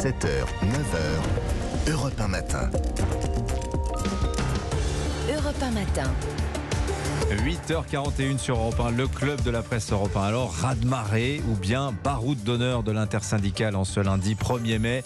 7h, 9h, Europe 1 matin. Europe 1 matin. 8h41 sur Europe 1, le club de la presse Europe 1. Alors, raz ou bien baroud d'honneur de l'intersyndicale en ce lundi 1er mai,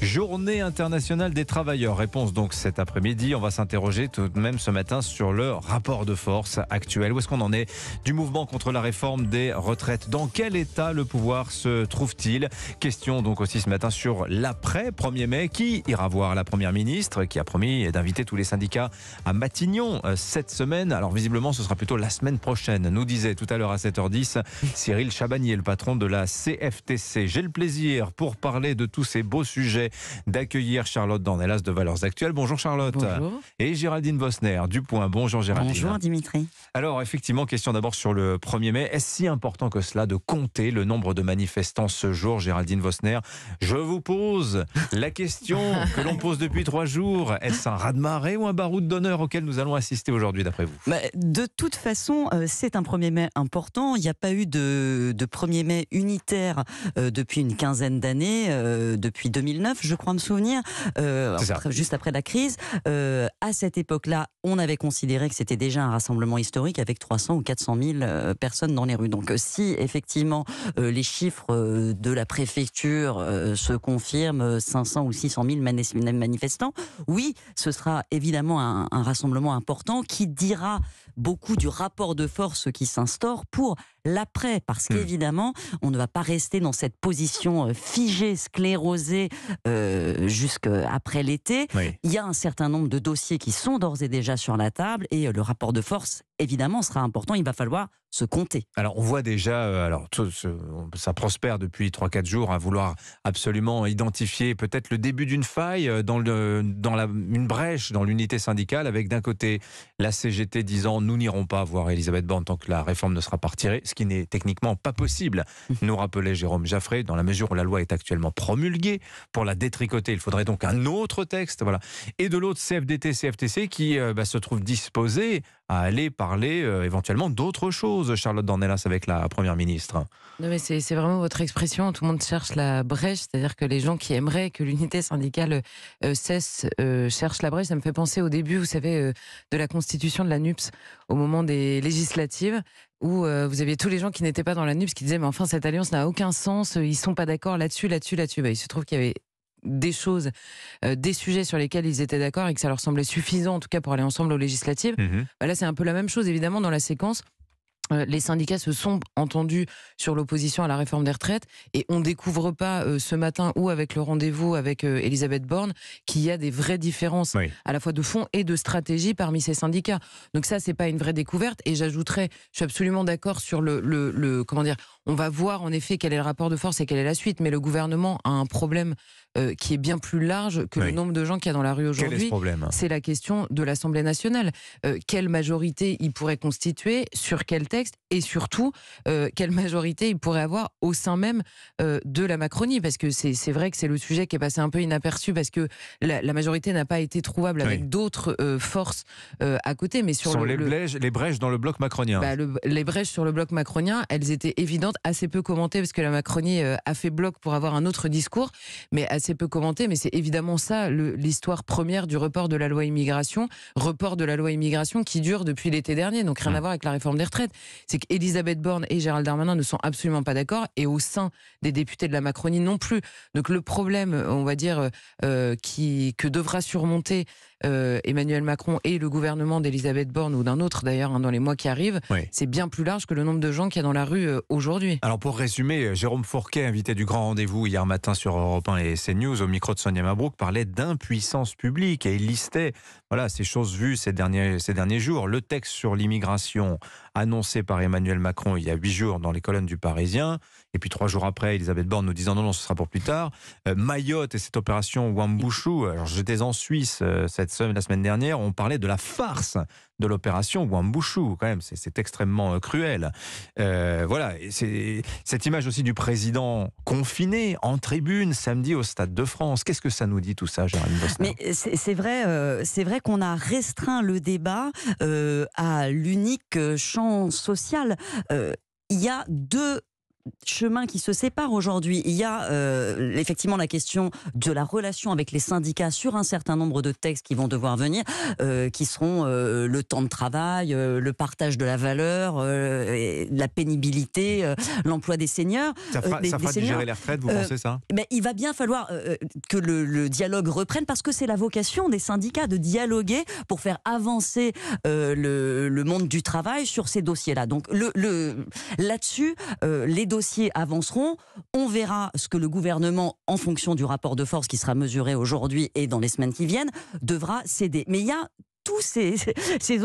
journée internationale des travailleurs. Réponse donc cet après-midi. On va s'interroger tout de même ce matin sur le rapport de force actuel. Où est-ce qu'on en est du mouvement contre la réforme des retraites Dans quel état le pouvoir se trouve-t-il Question donc aussi ce matin sur l'après 1er mai. Qui ira voir la première ministre qui a promis d'inviter tous les syndicats à Matignon euh, cette semaine Alors, visiblement, ce sera plutôt la semaine prochaine. Nous disait tout à l'heure à 7h10 Cyril Chabanier, le patron de la CFTC. J'ai le plaisir, pour parler de tous ces beaux sujets, d'accueillir Charlotte hélas de Valeurs Actuelles. Bonjour Charlotte. Bonjour. Et Géraldine Vosner, du Point. Bonjour Géraldine. Bonjour Dimitri. Alors effectivement, question d'abord sur le 1er mai. Est-ce si important que cela de compter le nombre de manifestants ce jour, Géraldine Vosner Je vous pose la question que l'on pose depuis trois jours. Est-ce un raz-de-marée ou un baroud d'honneur auquel nous allons assister aujourd'hui, d'après vous mais bah, De de toute façon, euh, c'est un 1er mai important. Il n'y a pas eu de, 1er mai unitaire euh, depuis une quinzaine d'années, euh, depuis 2009, je crois me souvenir, juste après la crise. à cette époque-là, on avait considéré que c'était déjà un rassemblement historique avec 300 ou 400 000 personnes dans les rues. Donc si effectivement les chiffres de la préfecture se confirment, 500 ou 600 000 manifestants, oui, ce sera évidemment un rassemblement important qui dira beaucoup du rapport de force qui s'instaure pour l'après, parce hmm. qu'évidemment, on ne va pas rester dans cette position euh, figée, sclérosée euh, jusqu'après l'été. Il y a un certain nombre de dossiers qui sont d'ores et déjà sur la table et euh, le rapport de force évidemment sera important. Il va falloir se compter. Alors on voit déjà, euh, alors ça prospère depuis 3-4 jours à vouloir absolument identifier peut-être le début d'une faille euh, dans, le, dans la, une brèche dans l'unité syndicale avec d'un côté la CGT disant nous n'irons pas voir Elisabeth Borne tant que la réforme ne sera pas retirée, ce qui n'est techniquement pas possible, nous rappelait Jérôme Jaffré, dans la mesure où la loi est actuellement promulguée. Pour la détricoter, il faudrait donc un autre texte. Voilà. Et de l'autre, CFDT, CFTC qui euh, bah, se trouve disposé, à aller parler euh, éventuellement d'autre chose, Charlotte Dornelas, avec la Première ministre. Non, mais c'est vraiment votre expression. Tout le monde cherche la brèche, c'est-à-dire que les gens qui aimeraient que l'unité syndicale euh, cesse euh, cherchent la brèche. Ça me fait penser au début, vous savez, de la constitution de la NUPS, au moment des législatives où vous aviez tous les gens qui n'étaient pas dans la NUPS qui disaient mais enfin cette alliance n'a aucun sens, ils sont pas d'accord là-dessus, là-dessus, là-dessus. Bah, il se trouve qu'il y avait des choses, euh, des sujets sur lesquels ils étaient d'accord et que ça leur semblait suffisant, en tout cas pour aller ensemble aux législatives. Mhm. Bah là, c'est un peu la même chose, évidemment, dans la séquence. Euh, les syndicats se sont entendus sur l'opposition à la réforme des retraites et on découvre pas euh, ce matin ou avec le rendez-vous avec Elisabeth Borne qu'il y a des vraies différences à la fois de fond et de stratégie parmi ces syndicats. Donc ça c'est pas une vraie découverte et j'ajouterais, je suis absolument d'accord sur le, le, le, comment dire, on va voir en effet quel est le rapport de force et quelle est la suite, mais le gouvernement a un problème euh, qui est bien plus large que le nombre de gens qu'il y a dans la rue aujourd'hui. C'est la question de l'Assemblée nationale. Euh, quelle majorité il pourrait constituer, sur quel texte, et surtout, euh, quelle majorité il pourrait avoir au sein même de la Macronie, parce que c'est vrai que c'est le sujet qui est passé un peu inaperçu, parce que la, majorité n'a pas été trouvable avec d'autres forces à côté, mais sur, les, les brèches dans le bloc macronien. Bah, les brèches sur le bloc macronien, elles étaient évidentes assez peu commenté, parce que la Macronie euh, a fait bloc pour avoir un autre discours, mais assez peu commenté, Mais c'est évidemment ça l'histoire première du report de la loi immigration, report de la loi immigration qui dure depuis l'été dernier, donc rien à voir avec la réforme des retraites. C'est qu'Elisabeth Borne et Gérald Darmanin ne sont absolument pas d'accord, et au sein des députés de la Macronie non plus. Donc le problème, on va dire, euh, qui, que devra surmonter euh, Emmanuel Macron et le gouvernement d'Elisabeth Borne ou d'un autre d'ailleurs hein, dans les mois qui arrivent, c'est bien plus large que le nombre de gens qu'il y a dans la rue euh, aujourd'hui. Alors pour résumer, euh, Jérôme Fourquet, invité du grand rendez-vous hier matin sur Europe 1 et CNews au micro de Sonia Mabrouk, parlait d'impuissance publique et il listait voilà, ces choses vues ces derniers, ces derniers jours. Le texte sur l'immigration annoncé par Emmanuel Macron il y a huit jours dans les colonnes du Parisien, et puis trois jours après, Elisabeth Borne nous disant non, non, ce sera pour plus tard. Mayotte et cette opération Wambouchou, alors j'étais en Suisse cette la semaine dernière, on parlait de la farce de l'opération Guam-Bouchou, quand même, c'est extrêmement euh, cruel. Euh, voilà, c'est cette image aussi du président confiné en tribune samedi au Stade de France. Qu'est-ce que ça nous dit tout ça, Jérémy Mais c'est vrai, euh, c'est vrai qu'on a restreint le débat à l'unique champ social il y a deux chemin qui se sépare aujourd'hui. Il y a euh, effectivement la question de la relation avec les syndicats sur un certain nombre de textes qui vont devoir venir, euh, qui seront euh, le temps de travail, le partage de la valeur, la pénibilité, l'emploi des seniors. Ça fera, digérer les retraites, vous pensez ça ben, Il va bien falloir que le, dialogue reprenne parce que c'est la vocation des syndicats de dialoguer pour faire avancer le, monde du travail sur ces dossiers-là. Donc là-dessus, les dossiers dossiers avanceront. On verra ce que le gouvernement, en fonction du rapport de force qui sera mesuré aujourd'hui et dans les semaines qui viennent, devra céder. Mais il y a tous ces,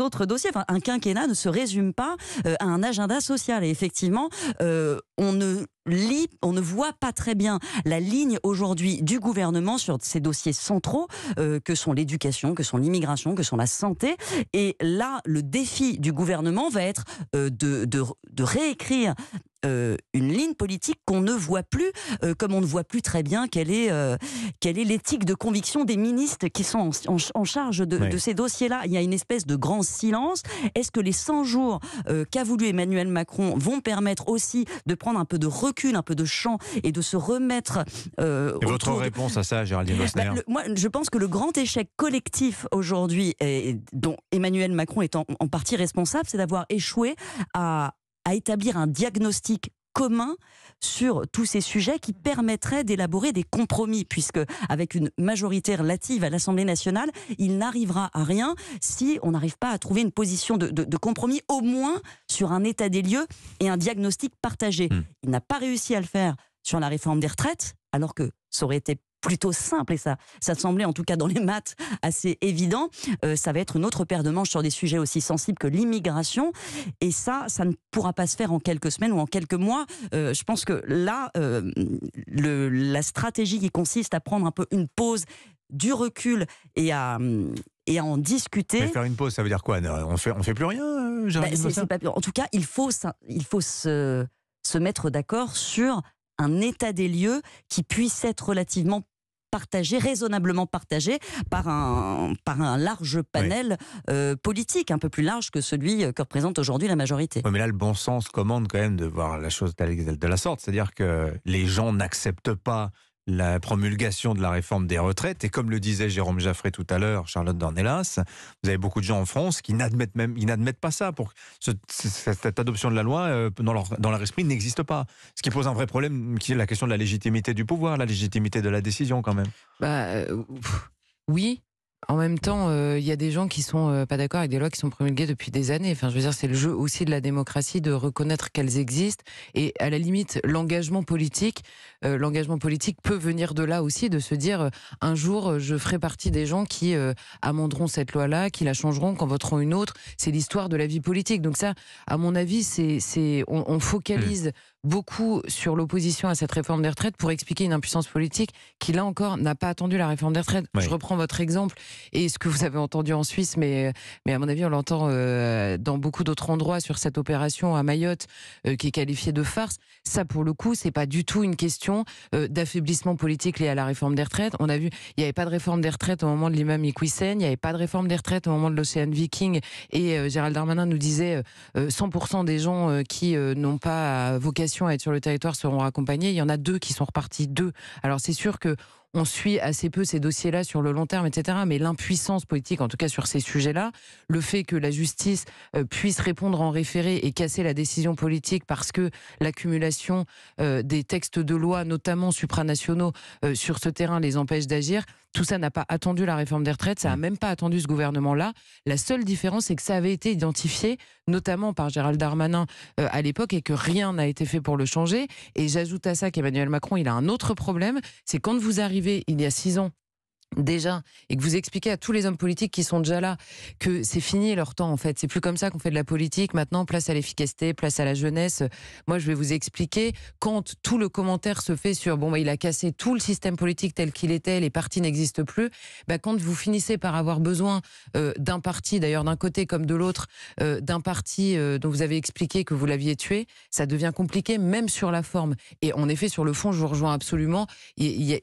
autres dossiers. un quinquennat ne se résume pas euh, à un agenda social. Et effectivement, euh, on ne on ne voit pas très bien la ligne aujourd'hui du gouvernement sur ces dossiers centraux euh, que sont l'éducation, que sont l'immigration, que sont la santé. Et là, le défi du gouvernement va être euh, de, réécrire euh, une ligne politique qu'on ne voit plus, comme on ne voit plus très bien quelle est l'éthique de conviction des ministres qui sont en, charge de, ces dossiers-là. Il y a une espèce de grand silence. Est-ce que les 100 jours qu'a voulu Emmanuel Macron vont permettre aussi de prendre un peu de recul un peu de champ et de se remettre. Euh, votre réponse à ça, Géraldine Bosner bah, Moi, je pense que le grand échec collectif aujourd'hui, dont Emmanuel Macron est en, partie responsable, c'est d'avoir échoué à, à établir un diagnostic commun sur tous ces sujets qui permettraient d'élaborer des compromis, puisque avec une majorité relative à l'Assemblée nationale, il n'arrivera à rien si on n'arrive pas à trouver une position de, de, compromis, au moins sur un état des lieux et un diagnostic partagé. Hmm. Il n'a pas réussi à le faire sur la réforme des retraites, alors que ça aurait été plutôt simple et ça, ça semblait en tout cas dans les maths assez évident. Euh, ça va être une autre paire de manches sur des sujets aussi sensibles que l'immigration et ça, ça ne pourra pas se faire en quelques semaines ou en quelques mois. Euh, je pense que là, euh, le, la stratégie qui consiste à prendre un peu une pause, du recul et à et en discuter. Mais faire une pause, ça veut dire quoi On fait, on fait plus rien ben, En tout cas, il faut, il faut se, se mettre d'accord sur un état des lieux qui puisse être relativement partagé, raisonnablement partagé par un, par un large panel euh, politique, un peu plus large que celui que représente aujourd'hui la majorité. Oui, mais là, le bon sens commande quand même de voir la chose de la sorte. C'est-à-dire que les gens n'acceptent pas la promulgation de la réforme des retraites. Et comme le disait Jérôme Jaffré tout à l'heure, Charlotte Dornelas, vous avez beaucoup de gens en France qui n'admettent même, n'admettent pas ça. Pour cette adoption de la loi euh, dans leur, dans leur esprit n'existe pas. Ce qui pose un vrai problème, qui est la question de la légitimité du pouvoir, la légitimité de la décision quand même. Bah, euh, oui, en même temps, euh, il y a des gens qui sont euh, pas d'accord avec des lois qui sont promulguées depuis des années. Enfin, je veux dire, c'est le jeu aussi de la démocratie de reconnaître qu'elles existent. Et à la limite, l'engagement politique, euh, l'engagement politique peut venir de là aussi, de se dire un jour, je ferai partie des gens qui amenderont cette loi-là, qui la changeront, qu'en voteront une autre. C'est l'histoire de la vie politique. Donc ça, à mon avis, c'est, on, on, focalise mmh beaucoup sur l'opposition à cette réforme des retraites pour expliquer une impuissance politique qui, là encore, n'a pas attendu la réforme des retraites. Je reprends votre exemple et ce que vous avez entendu en Suisse, mais, mais à mon avis, on l'entend euh, dans beaucoup d'autres endroits sur cette opération à Mayotte euh, qui est qualifiée de farce. Ça, pour le coup, c'est pas du tout une question euh, d'affaiblissement politique lié à la réforme des retraites. On a vu, il n'y avait pas de réforme des retraites au moment de l'imam Ikwisen, il n'y avait pas de réforme des retraites au moment de l'Océan Viking et Gérald Darmanin nous disait 100% des gens qui n'ont pas vocation à être sur le territoire seront accompagnés. Il y en a deux qui sont repartis, deux. Alors c'est sûr que on suit assez peu ces dossiers-là sur le long terme, etc. Mais l'impuissance politique, en tout cas sur ces sujets-là, le fait que la justice euh, puisse répondre en référé et casser la décision politique parce que l'accumulation euh, des textes de loi, notamment supranationaux, euh, sur ce terrain les empêche d'agir, tout ça n'a pas attendu la réforme des retraites, ça n'a même pas attendu ce gouvernement-là. La seule différence, c'est que ça avait été identifié, notamment par Gérald Darmanin euh, à l'époque, et que rien n'a été fait pour le changer. Et j'ajoute à ça qu'Emmanuel Macron, il a un autre problème, c'est quand vous arrivez, il y a six ans, déjà et que vous expliquez à tous les hommes politiques qui sont déjà là que c'est fini leur temps en fait, c'est plus comme ça qu'on fait de la politique, maintenant place à l'efficacité, place à la jeunesse. Moi je vais vous expliquer quand tout le commentaire se fait sur bon bah, il a cassé tout le système politique tel qu'il était, les partis n'existent plus, bah, quand vous finissez par avoir besoin euh, d'un parti d'ailleurs d'un côté comme de l'autre euh, d'un parti euh, dont vous avez expliqué que vous l'aviez tué, ça devient compliqué même sur la forme et en effet sur le fond je vous rejoins absolument,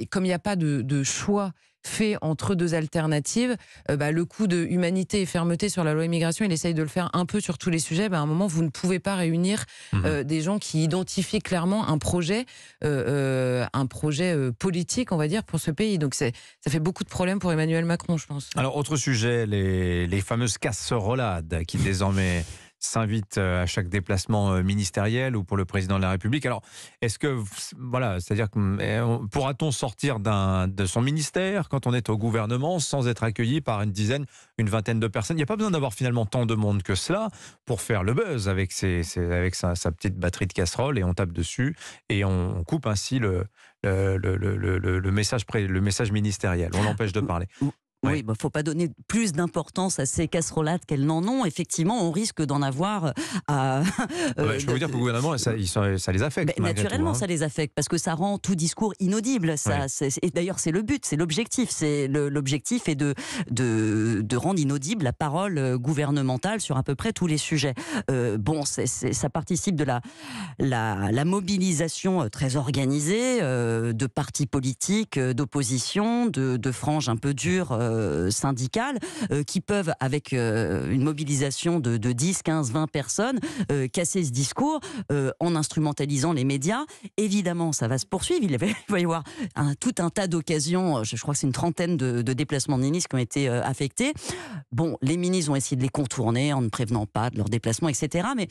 comme il n'y a pas de, de choix fait entre deux alternatives, euh, bah, le coup de humanité et fermeté sur la loi immigration, il essaye de le faire un peu sur tous les sujets. Bah, à un moment, vous ne pouvez pas réunir euh, mhm. des gens qui identifient clairement un projet, euh, un projet politique, on va dire, pour ce pays. Donc ça fait beaucoup de problèmes pour Emmanuel Macron, je pense. Alors, autre sujet, les, les fameuses casserolades qui désormais s'invite euh, à chaque déplacement euh, ministériel ou pour le président de la République. Alors, est-ce que, voilà, c'est-à-dire mm, eh, pourra-t-on sortir de son ministère quand on est au gouvernement sans être accueilli par une dizaine, une vingtaine de personnes Il n'y a pas besoin d'avoir finalement tant de monde que cela pour faire le buzz avec, sa, petite batterie de casserole et on tape dessus et on coupe ainsi le, message, le message ministériel. On l'empêche de parler. Oui, il ne bah, faut pas donner plus d'importance à ces casserolades qu'elles n'en ont. Effectivement, on risque d'en avoir à. Euh, euh, je peux vous dire que le gouvernement, ça, les affecte. Ben, naturellement, hein. ça les affecte parce que ça rend tout discours inaudible. Ça, Et d'ailleurs, c'est le but, c'est l'objectif. C'est l'objectif est de, de, rendre inaudible la parole euh, gouvernementale sur à peu près tous les sujets. bon, ça participe de la, la, mobilisation très organisée de partis politiques, d'opposition, de, de, franges un peu dures euh, syndicales euh, qui peuvent, avec euh, une mobilisation de, 10, 15, 20 personnes, casser ce discours en instrumentalisant les médias. Évidemment, ça va se poursuivre. Il va y avoir tout un tas d'occasions. Je, crois que c'est une trentaine de, déplacements de ministres qui ont été affectés. Bon, les ministres ont essayé de les contourner en ne prévenant pas de leurs déplacements etc. Mais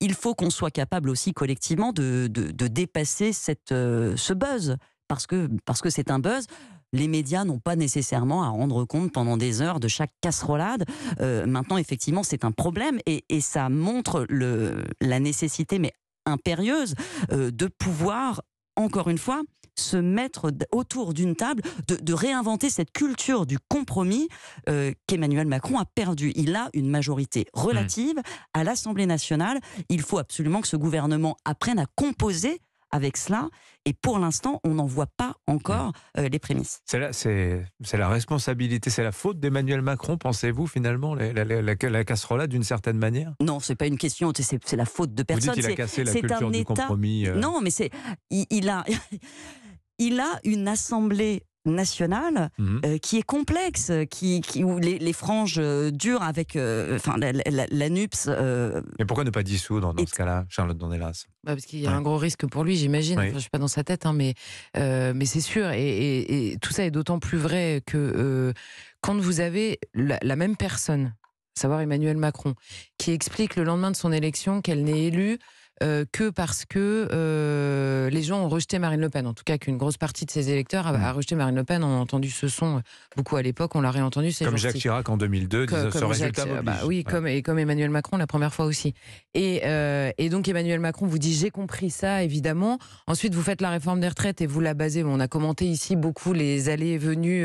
il faut qu'on soit capable aussi collectivement de, dépasser ce buzz, parce que c'est un buzz les médias n'ont pas nécessairement à rendre compte pendant des heures de chaque casserolade. Euh, maintenant, effectivement, c'est un problème et, ça montre la nécessité, mais impérieuse, euh, de pouvoir, encore une fois, se mettre autour d'une table, de, réinventer cette culture du compromis euh, qu'Emmanuel Macron a perdu. Il a une majorité relative mmh. à l'Assemblée nationale. Il faut absolument que ce gouvernement apprenne à composer avec cela. Et pour l'instant, on n'en voit pas encore euh, les prémices. C'est la, la responsabilité, c'est la faute d'Emmanuel Macron, pensez-vous finalement, la, la, la, d'une certaine manière Non, c'est pas une question, c'est, la faute de personne. Vous dites qu'il a cassé la culture du compromis. Euh. Non, mais c'est a. il a une assemblée nationale mhm. euh, qui est complexe, qui, qui où les, franges euh, durent avec euh, enfin la, Mais pourquoi ne pas dissoudre dans ce cas-là, Charlotte Donelas bah, Parce qu'il y a un gros risque pour lui, j'imagine. je suis pas dans sa tête, hein, mais, mais c'est sûr. Et, tout ça est d'autant plus vrai que quand vous avez la, la même personne, savoir Emmanuel Macron, qui explique le lendemain de son élection qu'elle n'est élue euh, que parce que euh, les gens ont rejeté Marine Le Pen. En tout cas, qu'une grosse partie de ses électeurs a, mm. rejeté Marine Le Pen. On a entendu ce son euh, beaucoup à l'époque, on l'a réentendu. Comme Jacques Chirac en 2002, ce résultat Oui, comme, et comme Emmanuel Macron la première fois aussi. Et, et donc Emmanuel Macron vous dit j'ai compris ça, évidemment. Ensuite, vous faites la réforme des retraites et vous la basez. on a commenté ici beaucoup les allées et venues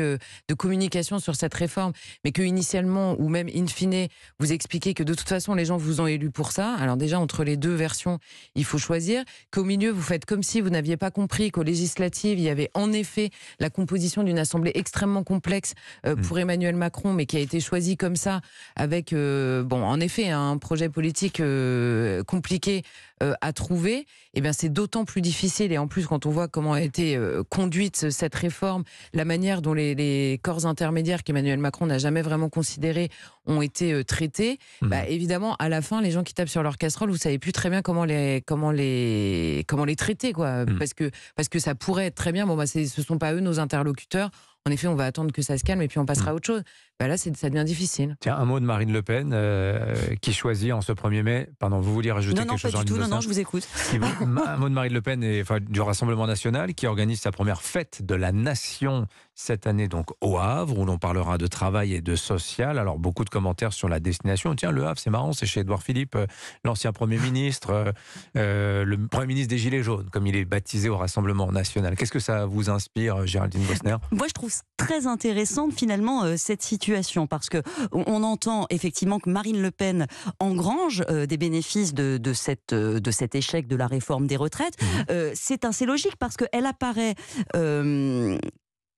de communication sur cette réforme, mais que initialement ou même in fine, vous expliquez que de toute façon les gens vous ont élu pour ça. Alors déjà entre les deux versions, il faut choisir. Qu'au milieu, vous faites comme si vous n'aviez pas compris qu'aux législatives, il y avait en effet la composition d'une assemblée extrêmement complexe euh, mm. pour Emmanuel Macron, mais qui a été choisie comme ça, avec, euh, bon, en effet, hein, un projet politique euh, compliqué euh, à trouver, eh bien c'est d'autant plus difficile. Et en plus, quand on voit comment a été euh, conduite cette réforme, la manière dont les, corps intermédiaires qu'Emmanuel Macron n'a jamais vraiment considérés ont été euh, traités, mhm. bah, évidemment, à la fin, les gens qui tapent sur leur casserole, vous savez plus très bien comment les comment les comment les traiter, quoi, mhm. parce que parce que ça pourrait être très bien. Bon, bah, ce sont pas eux nos interlocuteurs. En effet, on va attendre que ça se calme et puis on passera à mm. autre chose. Bah là, ça devient difficile. Tiens, un mot de Marine Le Pen euh, qui choisit en ce 1er mai. Pardon, vous vouliez rajouter quelque non, chose pas du Non, je vous écoute. un mot de Marine Le Pen et, du Rassemblement national qui organise sa première fête de la nation cette année donc au Havre, où l'on parlera de travail et de social. Alors beaucoup de commentaires sur la destination. Tiens, le Havre, c'est marrant, c'est chez Edouard Philippe, euh, l'ancien Premier ministre, euh, euh, le Premier ministre des Gilets jaunes, comme il est baptisé au Rassemblement national. Qu'est-ce que ça vous inspire, Géraldine Bosner Moi, je trouve très intéressante finalement cette situation, parce que on entend effectivement que Marine Le Pen engrange des bénéfices de, cette, de cet échec de la réforme des retraites. Mmh. c'est assez logique parce qu'elle apparaît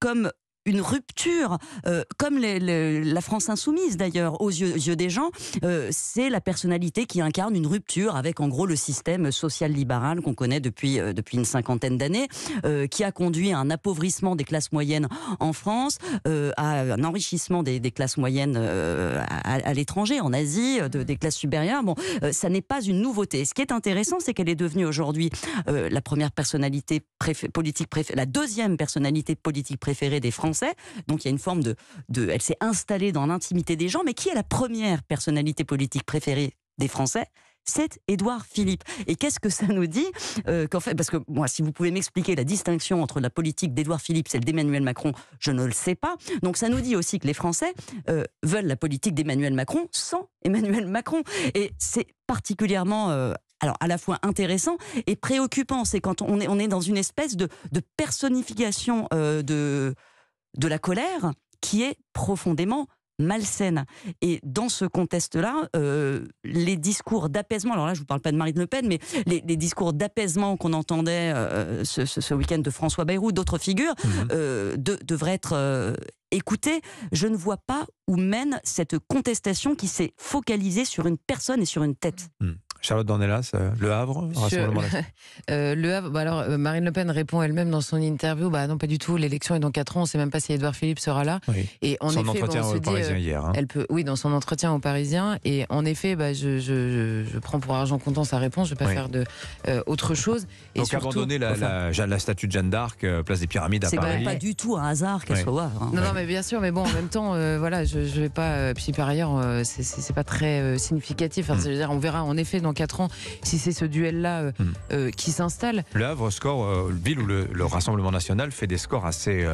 comme une rupture, euh, comme les, la France insoumise d'ailleurs, aux yeux, des gens, euh, c'est la personnalité qui incarne une rupture avec en gros le système social libéral qu'on connaît depuis, euh, depuis une cinquantaine d'années, qui a conduit à un appauvrissement des classes moyennes en France, à un enrichissement des, classes moyennes à, l'étranger, en Asie, mmh. des classes supérieures. Bon, ça n'est pas une nouveauté. Ce qui est intéressant, c'est qu'elle est devenue aujourd'hui la première personnalité politique préférée, la deuxième personnalité politique préférée des Français donc il y a une forme de, de elle s'est installée dans l'intimité des gens. Mais qui est la première personnalité politique préférée des Français c'est Édouard Philippe. Et qu'est-ce que ça nous dit euh, qu'en fait, Parce que moi, si vous pouvez m'expliquer la distinction entre la politique d'Édouard Philippe et celle d'Emmanuel Macron, je ne le sais pas. Donc ça nous dit aussi que les Français euh, veulent la politique d'Emmanuel Macron sans Emmanuel Macron. Et c'est particulièrement euh, alors à la fois intéressant et préoccupant. C'est quand on est, on est dans une espèce de, personnification de, de la colère qui est profondément malsaine. Et dans ce contexte-là, euh, les discours d'apaisement, alors là je ne vous parle pas de Marine Le Pen, mais les, discours d'apaisement qu'on entendait euh, ce, week-end de François Bayrou, d'autres figures, mhm. euh, devraient être écoutés. Je ne vois pas où mène cette contestation qui s'est focalisée sur une personne et sur une tête. Mhm. Charlotte Dornelas, euh, Le Havre, euh, Le Havre, bah alors euh, Marine Le Pen répond elle-même dans son interview, bah non pas du tout, l'élection est dans 4 ans, on ne sait même pas si Edouard Philippe sera là. Et en son effet, entretien hier. Hein. Elle peut, oui, dans son entretien au Parisien. Et en effet, bah, je, prends pour argent comptant sa réponse, je ne vais pas faire de autre chose. Et Donc abandonner la, la, statue de Jeanne d'Arc, place des Pyramides à Paris. C'est pas du tout un hasard qu'elle soit là. Hein. Non, non, mais bien sûr, mais bon, en même temps, voilà, je, ne vais pas. puis par ailleurs, n'est pas très significatif. Mm. dire, on verra en effet dans 4 ans si c'est ce duel-là euh, hmm. euh, qui s'installe. Le Havre score, euh, ville ou le, Rassemblement national fait des scores assez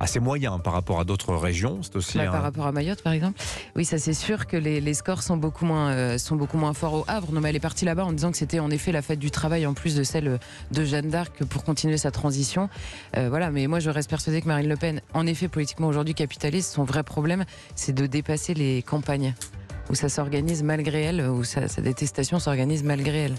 assez par rapport à d'autres régions. C'est aussi par rapport à Mayotte, par exemple. Oui, ça c'est sûr que les, scores sont beaucoup moins sont beaucoup moins forts au Havre. Non, mais elle est partie là-bas en disant que c'était en effet la fête du travail en plus de celle de Jeanne d'Arc pour continuer sa transition. voilà, mais moi je reste persuadée que Marine Le Pen, en effet politiquement aujourd'hui capitaliste, son vrai problème, c'est de dépasser les campagnes où ça s'organise malgré elle, où sa, sa détestation s'organise malgré elle.